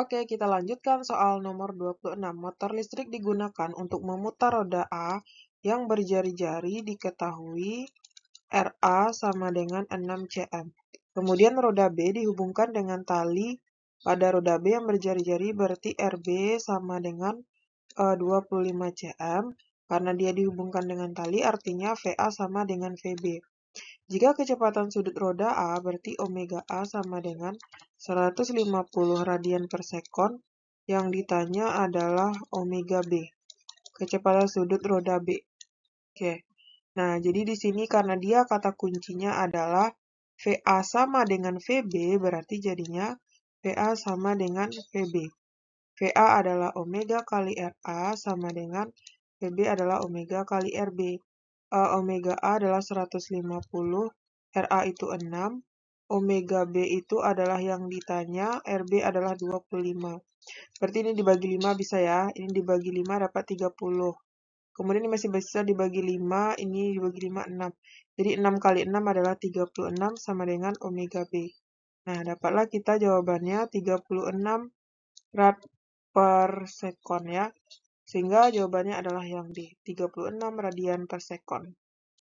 Oke, kita lanjutkan soal nomor 26. Motor listrik digunakan untuk memutar roda A yang berjari-jari diketahui RA sama dengan 6 cm. Kemudian roda B dihubungkan dengan tali pada roda B yang berjari-jari berarti RB sama dengan 25 e, cm. Karena dia dihubungkan dengan tali artinya VA sama dengan VB. Jika kecepatan sudut roda A berarti omega A sama dengan 150 radian per sekon, yang ditanya adalah omega B, kecepatan sudut roda B. Oke, nah jadi di sini karena dia kata kuncinya adalah VA sama dengan VB, berarti jadinya VA sama dengan VB. VA adalah omega kali RA sama dengan VB adalah omega kali RB uh, omega A adalah 150, RA itu 6, omega B itu adalah yang ditanya, RB adalah 25. Berarti ini dibagi 5 bisa ya, ini dibagi 5 dapat 30. Kemudian ini masih bisa dibagi 5, ini dibagi 5, 6. Jadi 6 kali 6 adalah 36 sama dengan omega B. Nah, dapatlah kita jawabannya 36 rad per sekon ya. Sehingga jawabannya adalah yang D, 36 radian per sekon.